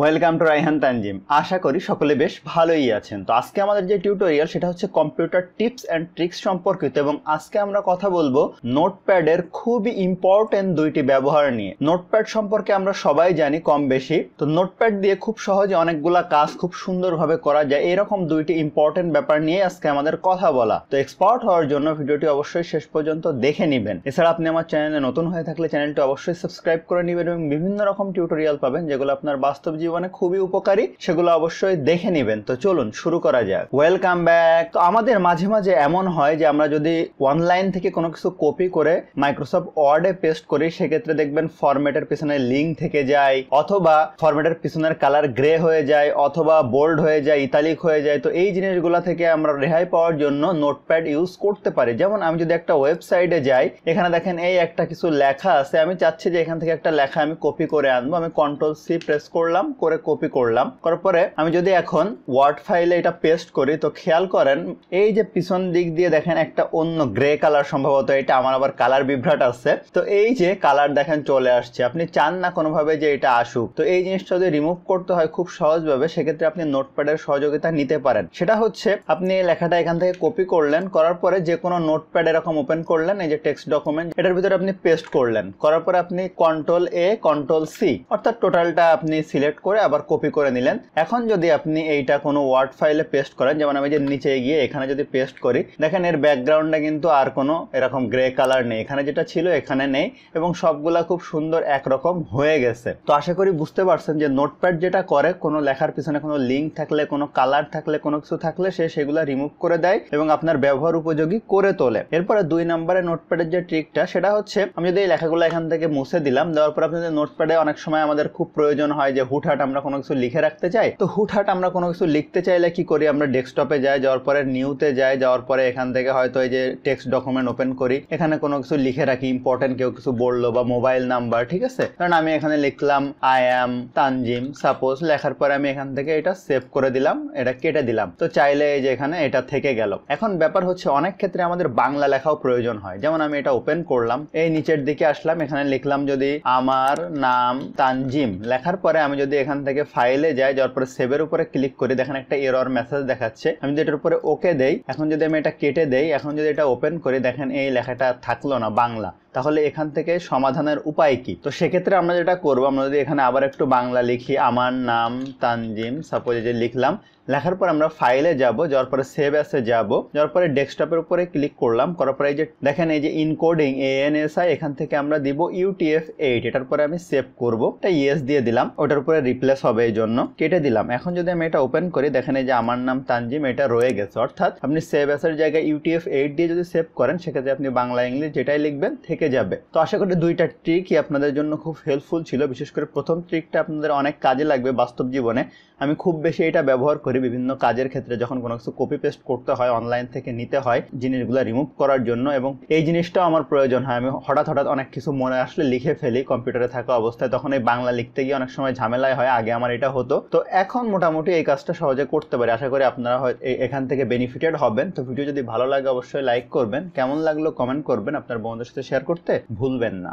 welcome to Raihan Tanzim আশা করি সকলে বেশ ভালোই আছেন তো আজকে আমাদের যে টিউটোরিয়াল সেটা হচ্ছে কম্পিউটার টিপস অ্যান্ড ট্রিক্স সম্পর্কিত এবং আজকে আমরা কথা বলবো নোটপ্যাডের খুবই ইম্পর্টেন্ট দুইটি ব্যবহার নিয়ে নোটপ্যাড সম্পর্কে আমরা সবাই জানি কম বেশি তো নোটপ্যাড দিয়ে খুব সহজে অনেকগুলা কাজ খুব সুন্দরভাবে করা যায় এরকম দুইটি ইম্পর্টেন্ট ব্যাপার নিয়ে আজকে আমাদের কথা বলা তো এক্সপার্ট হওয়ার জন্য ভিডিওটি অবশ্যই শেষ পর্যন্ত দেখে নেবেন এছাড়া আপনি আমার চ্যানেলে নতুন হয়ে থাকলে চ্যানেলটি অবশ্যই সাবস্ক্রাইব করে নেবেন এবং বিভিন্ন রকম টিউটোরিয়াল পাবেন যেগুলো আপনার বাস্তব জীবনে খুবই উপকারী সেগুলো অবশ্যই দেখে নেবেন তো চলুন শুরু করা যাক ওয়েলকাম ব্যাক তো আমাদের মাঝে মাঝে এমন হয় যে আমরা যদি অনলাইন থেকে কোনো কিছু কপি করে মাইক্রোসফট ওয়ার্ডে পেস্ট করি সেক্ষেত্রে দেখবেন ফরম্যাটের পিছনে লিঙ্ক থেকে যায় অথবা ফরম্যাটের পিছনের কালার গ্রে হয়ে যায় অথবা বোল্ড হয়ে যায় ইতালিক হয়ে যায় তো এই জিনিসগুলো থেকে আমরা রেহাই পাওয়ার জন্য নোটপ্যাড ইউজ করতে পারি যেমন আমি যদি একটা ওয়েবসাইটে যাই এখানে দেখেন এই একটা কিছু লেখা আছে আমি চাচ্ছি যে এখান থেকে একটা লেখা আমি কপি করে আনবো আমি কন্ট্রোল সি প্রেস করলাম করে কপি করলাম করার পরে আমি যদি এখন ওয়ার্ড ফাইলে এটা পেস্ট করি তো খেয়াল করেন এই যে পিছন দিক দিয়ে দেখেন একটা অন্য গ্রে কালার সম্ভবত এটা আমার আবার কালার বিভ্রাট আছে তো এই যে কালার দেখেন চলে আসছে আপনি চান না কোনোভাবে যে এটা আসুক তো এই জিনিসটা যদি রিমুভ করতে হয় খুব সহজভাবে সেক্ষেত্রে আপনি নোটপ্যাডের সহযোগিতা নিতে পারেন সেটা হচ্ছে আপনি এই লেখাটা এখান থেকে কপি করলেন করার পরে যে কোনো নোটপ্যাড এরকম ওপেন করলেন এই যে টেক্সট ডকুমেন্ট এটার ভিতরে আপনি পেস্ট করলেন করার পরে আপনি কন্ট্রোল এ কন্ট্রোল সি অর্থাৎ টোটালটা আপনি সিলেক্ট করে আবার কপি করে নিলেন এখন যদি আপনি এইটা কোনো ওয়ার্ড ফাইলে পেস্ট করেন যেমন আমি যে নিচে গিয়ে এখানে যদি পেস্ট করি দেখেন এর ব্যাকগ্রাউন্ডে কিন্তু আর কোনো এরকম গ্রে কালার নেই এখানে যেটা ছিল এখানে নেই এবং সবগুলা খুব সুন্দর একরকম হয়ে গেছে তো আশা করি বুঝতে পারছেন যে নোটপ্যাড যেটা করে কোনো লেখার পিছনে কোনো লিঙ্ক থাকলে কোনো কালার থাকলে কোনো কিছু থাকলে সে সেগুলো রিমুভ করে দেয় এবং আপনার ব্যবহার উপযোগী করে তোলে এরপরে দুই নম্বরে নোটপ্যাডের যে ট্রিকটা সেটা হচ্ছে আমি যদি এই লেখাগুলো এখান থেকে মুছে দিলাম দেওয়ার পর আপনি নোটপ্যাডে অনেক সময় আমাদের খুব প্রয়োজন হয় যে হুঠার হুটহাট আমরা কোনো কিছু লিখে রাখতে চাই তো হুটহাট আমরা কোনো কিছু লিখতে চাইলে কি করি আমরা ডেস্কটপে যাই যাওয়ার পরে নিউতে যাই যাওয়ার পরে এখান থেকে হয়তো এই যে টেক্সট ডকুমেন্ট ওপেন করি এখানে কোনো কিছু লিখে রাখি ইম্পর্টেন্ট কেউ কিছু বললো বা মোবাইল নাম্বার ঠিক আছে কারণ আমি এখানে লিখলাম আই অ্যাম তানজিম সাপোজ লেখার পরে আমি এখান থেকে এটা সেভ করে দিলাম এটা কেটে দিলাম তো চাইলে এই যে এখানে এটা থেকে গেল এখন ব্যাপার হচ্ছে অনেক ক্ষেত্রে আমাদের বাংলা লেখাও প্রয়োজন হয় যেমন আমি এটা ওপেন করলাম এই নিচের দিকে আসলাম এখানে লিখলাম যদি আমার নাম তানজিম লেখার পরে আমি যদি এখান থেকে ফাইলে যায় যাওয়ার পরে সেভের উপরে ক্লিক করি দেখেন একটা এরর মেসেজ দেখাচ্ছে আমি যদি এটার উপরে ওকে দেই এখন যদি আমি এটা কেটে দেই এখন যদি এটা ওপেন করি দেখেন এই লেখাটা থাকলো না বাংলা তাহলে এখান থেকে সমাধানের উপায় কি তো সেক্ষেত্রে আমরা যেটা করবো আমরা যদি এখানে আবার একটু বাংলা লিখি আমার নাম তানজিম সাপোজ যে লিখলাম লেখার পর আমরা ফাইলে যাব যাওয়ার পরে সেভ অ্যাসে যাব যাওয়ার পরে ডেস্কটপের উপরে ক্লিক করলাম করার পরে এই যে দেখেন এই যে ইনকোডিং এএনএসআই এখান থেকে আমরা দিব ইউটিএফ এইট এটার পরে আমি সেভ করবো এটা ইয়েস দিয়ে দিলাম ওটার উপরে রিপ্লেস হবে এই জন্য কেটে দিলাম এখন যদি আমি এটা ওপেন করি দেখেন এই যে আমার নাম তানজিম এটা রয়ে গেছে অর্থাৎ আপনি সেভ অ্যাসের জায়গায় ইউটিএফ এইট দিয়ে যদি সেভ করেন সেক্ষেত্রে আপনি বাংলা ইংলিশ যেটাই লিখবেন থেকে যাবে তো আশা করি দুইটা ট্রিকই আপনাদের জন্য খুব হেল্পফুল ছিল বিশেষ করে প্রথম ট্রিকটা আপনাদের অনেক কাজে লাগবে বাস্তব জীবনে আমি খুব বেশি এটা ব্যবহার করি বিভিন্ন কাজের ক্ষেত্রে যখন কোনো কিছু কপি পেস্ট করতে হয় অনলাইন থেকে নিতে হয় জিনিসগুলো রিমুভ করার জন্য এবং এই জিনিসটাও আমার প্রয়োজন হয় আমি হঠাৎ হঠাৎ অনেক কিছু মনে আসলে লিখে ফেলি কম্পিউটারে থাকা অবস্থায় তখন এই বাংলা লিখতে গিয়ে অনেক সময় ঝামেলায় সুবিধাই হয় আগে আমার এটা হতো তো এখন মোটামুটি এই কাজটা সহজে করতে পারি আশা করি আপনারা এখান থেকে বেনিফিটেড হবেন তো ভিডিও যদি ভালো লাগে অবশ্যই লাইক করবেন কেমন লাগলো কমেন্ট করবেন আপনার বন্ধুদের সাথে শেয়ার করতে ভুলবেন না